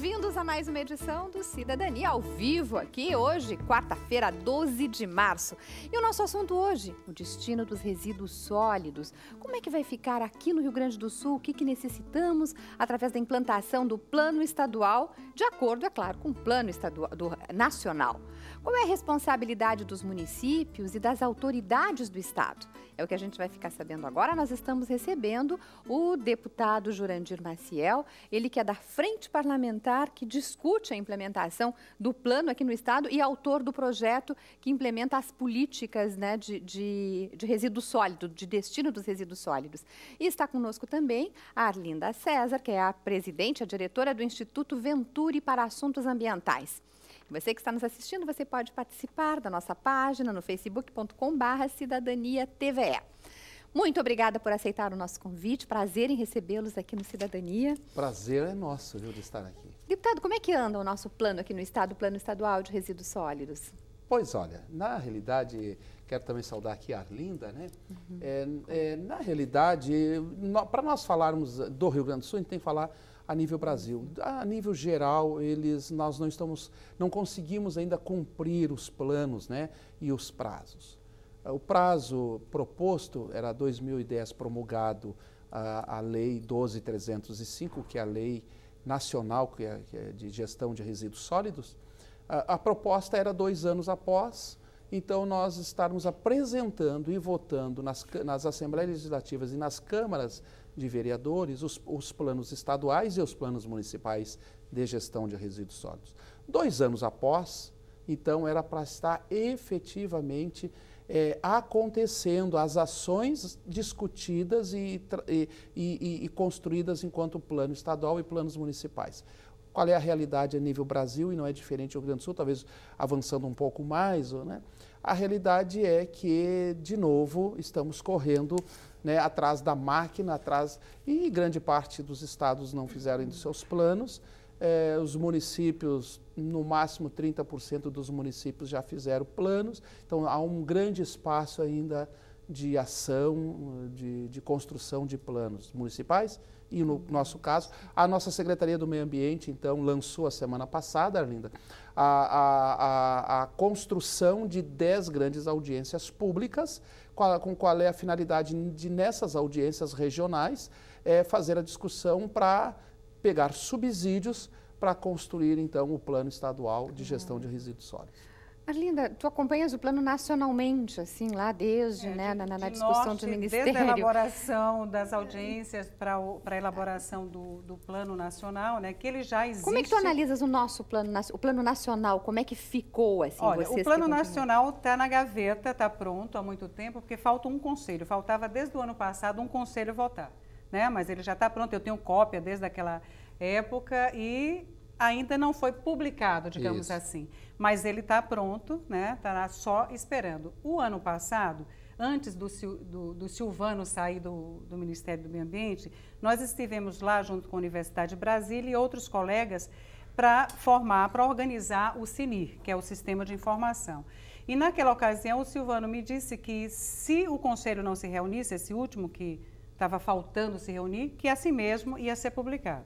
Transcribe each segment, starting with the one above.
bem-vindos a mais uma edição do Cidadania ao vivo aqui hoje, quarta-feira, 12 de março. E o nosso assunto hoje, o destino dos resíduos sólidos. Como é que vai ficar aqui no Rio Grande do Sul? O que, que necessitamos através da implantação do plano estadual, de acordo, é claro, com o plano estadual do, nacional. Qual é responsabilidade dos municípios e das autoridades do Estado? É o que a gente vai ficar sabendo agora. Nós estamos recebendo o deputado Jurandir Maciel, ele que é da Frente Parlamentar que discute a implementação do plano aqui no Estado e autor do projeto que implementa as políticas né, de, de, de resíduo sólido, de destino dos resíduos sólidos. E está conosco também a Arlinda César, que é a presidente, a diretora do Instituto Venturi para Assuntos Ambientais. Você que está nos assistindo, você pode participar da nossa página no facebookcom Cidadania TVE. Muito obrigada por aceitar o nosso convite. Prazer em recebê-los aqui no Cidadania. Prazer é nosso, viu, de estar aqui. Deputado, como é que anda o nosso plano aqui no Estado, o Plano Estadual de Resíduos Sólidos? Pois olha, na realidade, quero também saudar aqui a Arlinda, né? Uhum. É, é, na realidade, para nós falarmos do Rio Grande do Sul, a gente tem que falar a nível Brasil. A nível geral, eles, nós não estamos, não conseguimos ainda cumprir os planos né, e os prazos. O prazo proposto era 2010 promulgado a, a Lei 12.305, que é a Lei Nacional que é, que é de Gestão de Resíduos Sólidos. A, a proposta era dois anos após então, nós estarmos apresentando e votando nas, nas Assembleias Legislativas e nas câmaras de vereadores os, os planos estaduais e os planos municipais de gestão de resíduos sólidos. Dois anos após, então, era para estar efetivamente é, acontecendo as ações discutidas e, e, e, e construídas enquanto plano estadual e planos municipais qual é a realidade a nível Brasil, e não é diferente do Rio Grande do Sul, talvez avançando um pouco mais, né? a realidade é que, de novo, estamos correndo né, atrás da máquina, atrás, e grande parte dos estados não fizeram ainda seus planos, eh, os municípios, no máximo 30% dos municípios já fizeram planos, então há um grande espaço ainda de ação, eh, de, de, construção de planos municipais e, no nosso caso, a nossa Secretaria do Meio Ambiente, então, lançou a semana passada, Arlinda, a, a, a, a construção de 10 grandes audiências públicas, qual, com qual é a finalidade de, nessas audiências regionais, é fazer a discussão para pegar subsídios para construir, então, o Plano Estadual de Gestão de Resíduos Sólidos. Arlinda, tu acompanhas o plano nacionalmente, assim, lá desde, é, né, de, na, na, na de discussão norte, do Ministério. Desde a elaboração das é. audiências para a elaboração do, do, plano nacional, né, que ele já existe. Como é que tu analisas o nosso plano, o plano nacional, como é que ficou, assim, Olha, o plano nacional está na gaveta, está pronto há muito tempo, porque falta um conselho, faltava desde o ano passado um conselho votar, né, mas ele já está pronto, eu tenho cópia desde aquela época e ainda não foi publicado, digamos Isso. assim. Mas ele está pronto, né? Está só esperando. O ano passado, antes do, do, do Silvano sair do, do, Ministério do Meio Ambiente, nós estivemos lá junto com a Universidade de Brasília e outros colegas para formar, para organizar o CINIR, que é o Sistema de Informação. E naquela ocasião, o Silvano me disse que se o Conselho não se reunisse, esse último que estava faltando se reunir, que assim mesmo ia ser publicado.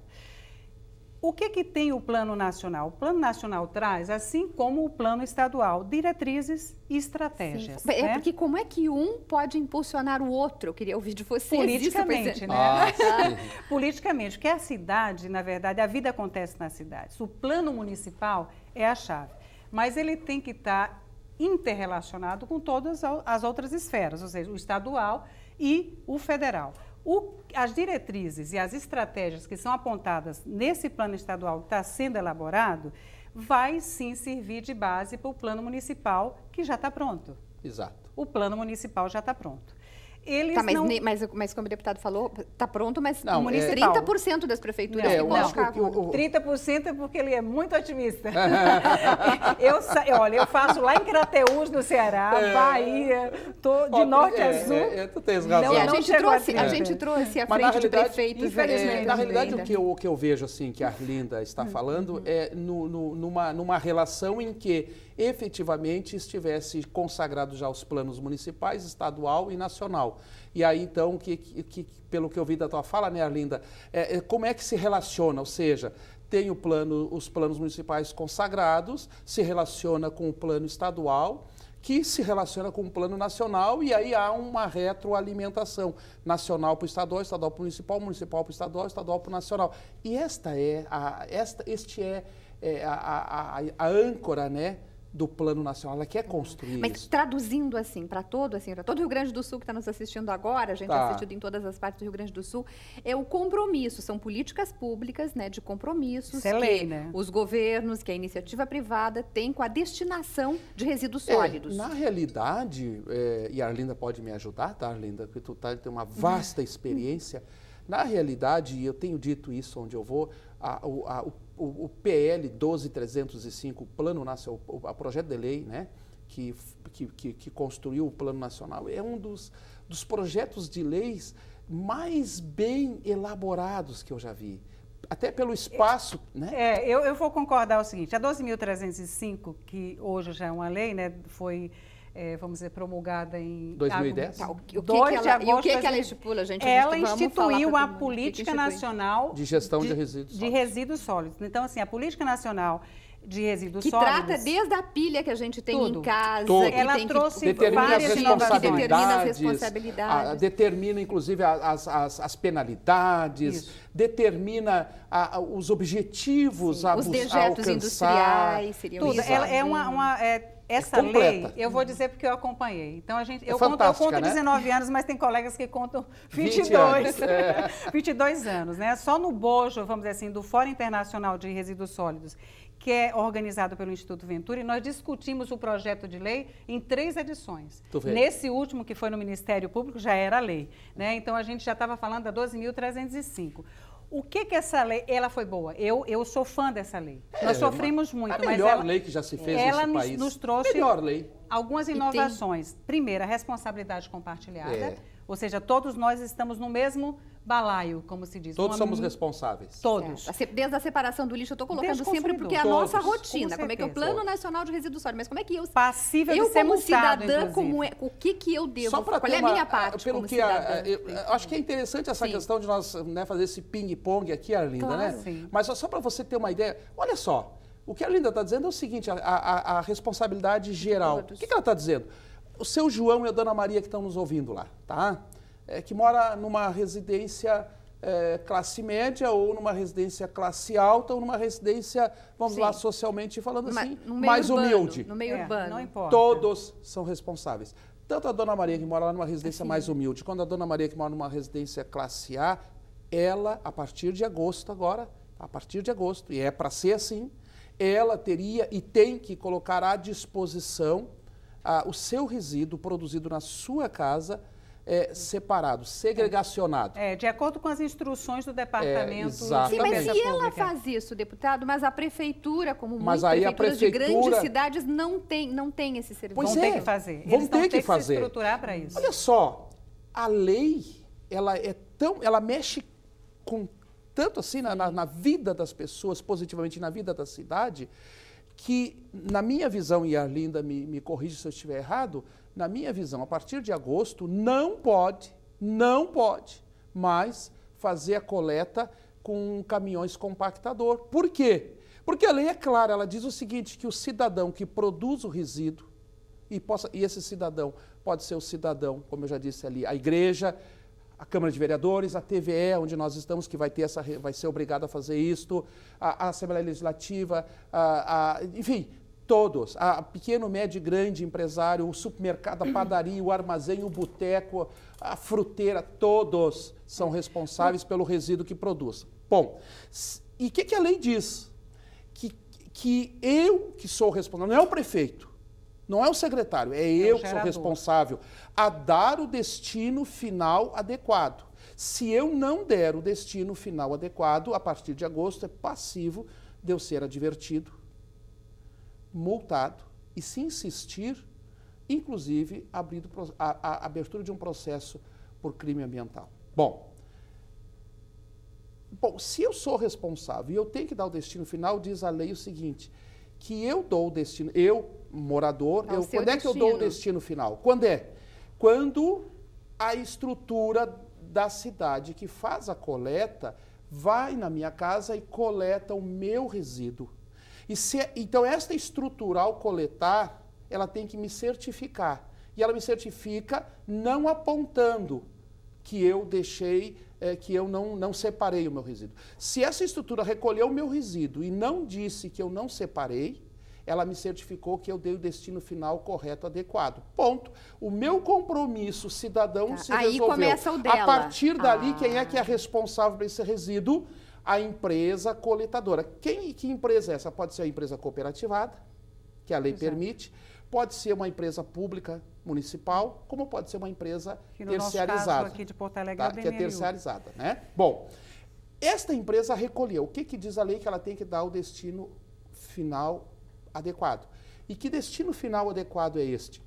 O que, que tem o Plano Nacional? O Plano Nacional traz, assim como o Plano Estadual, diretrizes e estratégias. É né? porque como é que um pode impulsionar o outro? Eu queria ouvir de vocês Politicamente, isso, né? Ah, Politicamente, porque a cidade, na verdade, a vida acontece nas cidades. O plano municipal é a chave. Mas ele tem que estar tá interrelacionado com todas as outras esferas, ou seja, o estadual e o federal. O, as diretrizes e as estratégias que são apontadas nesse plano estadual que está sendo elaborado vai sim servir de base para o plano municipal que já está pronto. Exato. O plano municipal já está pronto. Eles tá, mas, não... mas, mas como o deputado falou, está pronto, mas não, é- municipal. É... 30% das prefeituras é, que O, o, 30% é porque ele é muito otimista. eu, olha, eu faço lá em Crateús, no Ceará, é... Bahia, tô de norte é, a sul. É, é, tu tens razão. Não, a, gente trouxe, a gente trouxe a frente de prefeitos. É, infelizmente. na realidade, o que, eu, o que eu vejo, assim, que a Arlinda está hum. falando é no, no, numa, numa relação em que efetivamente estivesse consagrado já aos planos municipais, estadual e nacional. E aí, então, que, que pelo que eu vi da tua fala, né, Arlinda, é, é, como é que se relaciona? Ou seja, tem o plano, os planos municipais consagrados, se relaciona com o plano estadual, que se relaciona com o plano nacional e aí há uma retroalimentação nacional para o estadual, estadual para o municipal, municipal para o estadual, estadual para o nacional. E esta é a, esta, este é, é a, a, a, a âncora, né? do plano nacional, ela quer construir. Mas isso. traduzindo assim para todo, assim, para todo o Rio Grande do Sul que está nos assistindo agora, a gente está assistindo em todas as partes do Rio Grande do Sul, é o compromisso, são políticas públicas, né, de compromissos isso é lei, né? os governos, que a iniciativa privada tem com a destinação de resíduos é, sólidos. É, na realidade, é, e a Arlinda pode me ajudar, tá, Arlinda, porque tu tá, tem uma vasta uhum. experiência. Na realidade, e eu tenho dito isso onde eu vou, a, a, o, o, PL 12305, o Plano Nacional, o, a projeto de lei, né, que, que, que, construiu o Plano Nacional, é um dos, dos projetos de leis mais bem elaborados que eu já vi. Até pelo espaço, é, né? É, eu, eu vou concordar o seguinte, a 12.305, que hoje já é uma lei, né, foi é, vamos dizer, promulgada em 2010. Tá, o que, o que, ela, agosto, e o que, que assim, ela estipula, gente? Ela instituiu a política institui? nacional de gestão de, de, resíduos, de sólidos. resíduos sólidos. Então, assim, a política nacional de resíduos que sólidos. Que trata desde a pilha que a gente tem tudo, em casa. Tudo. Que Ela tem trouxe que... determina várias as responsabilidades. Determina as responsabilidades. A, determina, inclusive, as, as, as penalidades. Isso. Determina a, a, os objetivos Sim, a, os dejetos alcançar. industriais. Seriam tudo. Ela é uma, uma é, essa lei, eu vou dizer porque eu acompanhei. Então, a gente, é eu, conto, eu conto 19 né? anos, mas tem colegas que contam 22. 20 anos, é. 22 anos, né? Só no bojo, vamos dizer assim, do Fórum Internacional de Resíduos Sólidos, que é organizado pelo Instituto Ventura, e nós discutimos o projeto de lei em três edições. Nesse último, que foi no Ministério Público, já era lei. Né? Então, a gente já estava falando da 12.305. O que que essa lei, ela foi boa? Eu, eu sou fã dessa lei. É, Nós sofrimos é uma, é muito, a mas melhor lei que já se fez ela nesse país. nos trouxe melhor lei. algumas inovações. Tem... Primeira, responsabilidade compartilhada, é. ou seja, todos nós estamos no mesmo balaio, como se diz. Todos somos responsáveis. Todos. É. Desde a separação do lixo, eu estou colocando sempre porque é a Todos. nossa rotina. Com como é que é o Plano Nacional de Resíduos Sólidos, mas como é que eu... Passível eu, de ser multado, cidadã, como é, o que que eu devo, Só qual é a minha parte pelo que a, eu, eu acho que é interessante essa sim. questão de nós né, fazer esse ping-pong aqui, Arlinda, né? claro, né? Sim. Mas só, só para você ter uma ideia, olha só, o que a Arlinda está dizendo é o seguinte, a, a, a responsabilidade geral. O que, que ela está dizendo? O seu João e a Dona Maria que estão nos ouvindo lá, tá? é, que mora numa residência é, classe média ou numa residência classe alta ou numa residência, vamos Sim. lá, socialmente falando Ma assim, mais urbano, humilde. No meio é, urbano, não importa. Todos são responsáveis. Tanto a dona Maria que mora lá numa residência assim. mais humilde, quanto a dona Maria que mora numa residência classe A, ela, a partir de agosto agora, a partir de agosto, e é para ser assim, ela teria e tem que colocar à disposição ah, o seu resíduo produzido na sua casa é, separado, segregacionado. É, de acordo com as instruções do é, departamento. É, exatamente. Sim, mas se ela faz isso, deputado, mas a prefeitura, como mas muitas prefeituras prefeitura... de grandes cidades, não tem, não tem esse serviço. Pois Vão é. ter que fazer. Vão Eles ter, ter que, que fazer. se estruturar para isso. Olha só, a lei, ela é tão, ela mexe com tanto assim na, na, na vida das pessoas, positivamente na vida da cidade, que, na minha visão, e a Linda me, me corrige se eu estiver errado, na minha visão, a partir de agosto, não pode, não pode mais fazer a coleta com caminhões compactador. Por quê? Porque a lei é clara, ela diz o seguinte, que o cidadão que produz o resíduo, e, possa, e esse cidadão pode ser o cidadão, como eu já disse ali, a igreja, a Câmara de Vereadores, a TVE, onde nós estamos, que vai, ter essa, vai ser obrigada a fazer isto, a, a Assembleia Legislativa, a, a, enfim, todos. A pequeno, médio e grande empresário, o supermercado, a padaria, o armazém, o boteco, a fruteira, todos são responsáveis pelo resíduo que produz. Bom, e o que, que a lei diz? Que, que eu que sou responsável, não é o prefeito, não é o secretário, é, é eu que sou responsável a dar o destino final adequado. Se eu não der o destino final adequado, a partir de agosto é passivo de eu ser advertido, multado e, se insistir, inclusive abrindo a, a abertura de um processo por crime ambiental. Bom, bom, se eu sou responsável e eu tenho que dar o destino final, diz a lei o seguinte: que eu dou o destino, eu, morador, eu, quando destino. é que eu dou o destino final? Quando é? Quando a estrutura da cidade que faz a coleta vai na minha casa e coleta o meu resíduo. E se, é, então, esta estrutural coletar, ela tem que me certificar. E ela me certifica não apontando que eu deixei é, que eu não, não separei o meu resíduo. Se essa estrutura recolheu o meu resíduo e não disse que eu não separei, ela me certificou que eu dei o destino final correto, adequado. Ponto. O meu compromisso cidadão tá. se Aí resolveu. Começa o dela. A partir dali, ah. quem é que é responsável por esse resíduo? A empresa coletadora. Quem, que empresa é essa? Pode ser a empresa cooperativada, que a lei Exato. permite Pode ser uma empresa pública municipal, como pode ser uma empresa que no terceirizada. Nosso caso aqui de Porto Alegre tá? é que é terceirizada, né? Bom, esta empresa recolheu. O que, que diz a lei que ela tem que dar o destino final adequado? E que destino final adequado é este?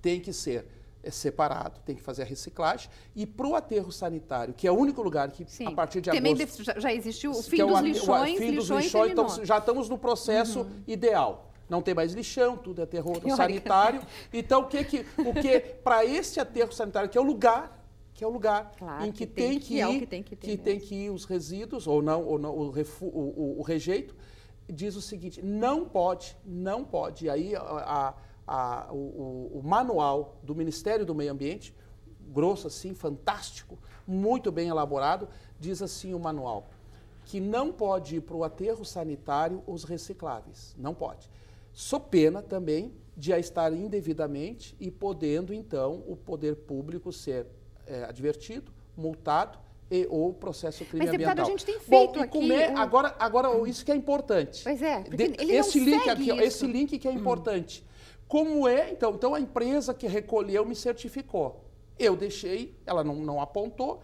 Tem que ser é, separado, tem que fazer a reciclagem. E para o aterro sanitário, que é o único lugar que, Sim. a partir de é agora Também já existiu o fim, é lixões, o fim lixões, dos lixões. então é já estamos no processo uhum. ideal não tem mais lixão, tudo é aterro sanitário. Então, o que que. que para esse aterro sanitário, que é o lugar que é o lugar claro, em que, que tem, que, ir, é que, tem que, que tem que ir os resíduos ou não, ou não o, refu, o, o, o, rejeito, diz o seguinte: não pode, não pode. E aí a, a, o, o, manual do Ministério do Meio Ambiente, grosso assim, fantástico, muito bem elaborado, diz assim o manual que não pode ir para o aterro sanitário os recicláveis, não pode sou pena também de a estar indevidamente e podendo, então, o poder público ser é, advertido, multado e ou processo crime Mas, ambiental. Mas, a gente tem feito Bom, aqui... agora, agora, isso que é importante. Pois é, porque de, ele esse link aqui, isso. Esse link que é hum. importante. Hum. Como é, então? Então, a empresa que recolheu me certificou. Eu deixei, ela não, não apontou,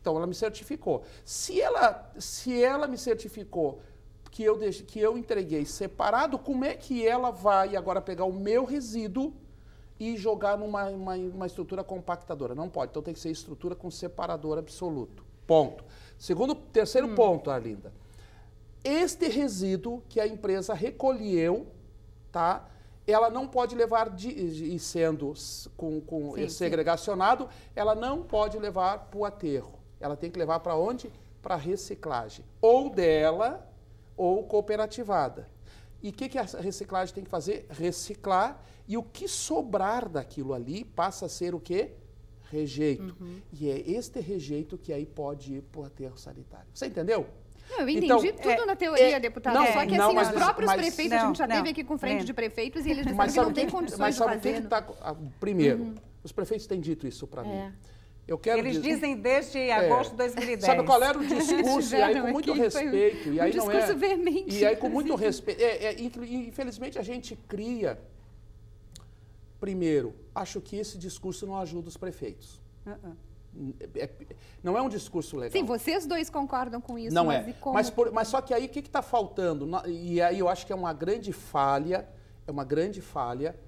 então ela me certificou. Se ela, se ela me certificou que eu, que eu entreguei separado, como é que ela vai agora pegar o meu resíduo e jogar numa uma, uma estrutura compactadora? Não pode. Então tem que ser estrutura com separador absoluto. Ponto. Segundo, terceiro hum. ponto, Arlinda. Este resíduo que a empresa recolheu, tá? Ela não pode levar, de, e sendo com, com sim, segregacionado, sim. ela não pode levar para o aterro. Ela tem que levar para onde? Para reciclagem. Ou dela ou cooperativada. E o que, que a reciclagem tem que fazer? Reciclar e o que sobrar daquilo ali passa a ser o quê? Rejeito. Uhum. E é este rejeito que aí pode ir para o aterro sanitário. Você entendeu? Não, eu então, entendi então, tudo é, na teoria, é, deputado. Não, é, Só que assim, os próprios mas, prefeitos, não, a gente já não, teve aqui com frente é. de prefeitos e eles disseram que não tem condições mas sabe de fazer. Que está... primeiro, uhum. os prefeitos têm dito isso para é. mim. Eu quero Eles dizer... dizem desde é. agosto de é. 2010. Sabe qual era o discurso? e aí, com muito respeito. e aí um discurso não é... veemente. E aí, com muito respeito. É, é, infelizmente, a gente cria. Primeiro, acho que esse discurso não ajuda os prefeitos. Uh -uh. não é um discurso legal. Sim, vocês dois concordam com isso. Não mas é. Mas, por, mas, só que aí o que está faltando? E aí eu acho que é uma grande falha, é uma grande falha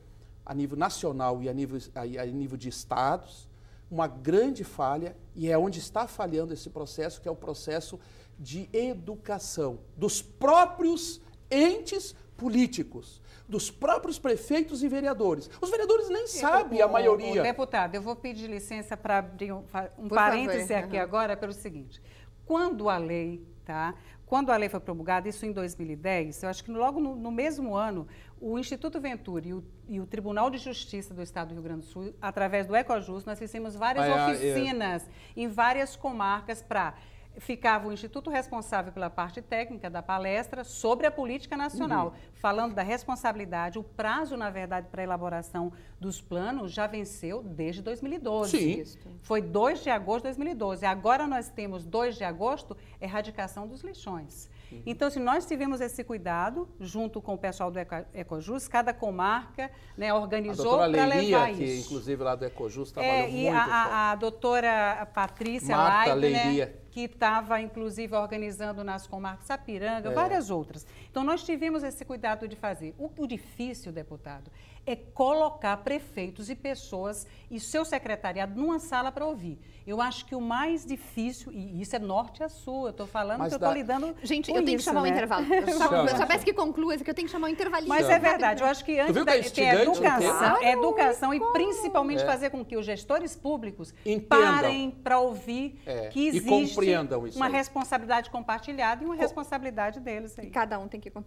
a nível nacional e a nível, a, a nível de estados, uma grande falha, e é onde está falhando esse processo, que é o processo de educação dos próprios entes políticos, dos próprios prefeitos e vereadores. Os vereadores nem sabem, a maioria. o deputado, eu vou pedir licença para abrir um, um parêntese favor. aqui uhum. agora pelo seguinte. Quando a lei, tá? Quando a lei foi promulgada, isso em 2010, eu acho que logo no, no mesmo ano, o Instituto Ventura e o, e o, Tribunal de Justiça do Estado do Rio Grande do Sul, através do Ecojus, nós fizemos várias ah, oficinas é, é. em várias comarcas para ficava o instituto responsável pela parte técnica da palestra sobre a política nacional, uhum. falando da responsabilidade. O prazo, na verdade, para elaboração dos planos já venceu desde 2012. Sim. Foi 2 de agosto de 2012. Agora nós temos 2 de agosto, erradicação dos lixões. Uhum. Então, se nós tivermos esse cuidado, junto com o pessoal do Ecojus, cada comarca né, organizou para levar Leiria, isso. que inclusive lá do Ecojus é, trabalhou é, muito. E a, a, doutora Patrícia Marta Leibner, né? Leiria que estava, inclusive, organizando nas comarcas Sapiranga, é. várias outras. Então, nós tivemos esse cuidado de fazer. O, o difícil, deputado, é colocar prefeitos e pessoas e seu secretariado numa sala para ouvir. Eu acho que o mais difícil, e isso é norte a sul, eu estou falando Mas que eu estou lidando. Gente, eu tenho isso, que chamar né? um intervalo. Eu só, só peço que conclua, que eu tenho que chamar um intervalo. Mas é verdade, eu acho que antes da que é né? educação, educação e principalmente é. fazer com que os gestores públicos Entendam. parem para ouvir é. que existe compreendam isso uma aí. responsabilidade compartilhada e uma responsabilidade deles aí. Cada um tem que compreender.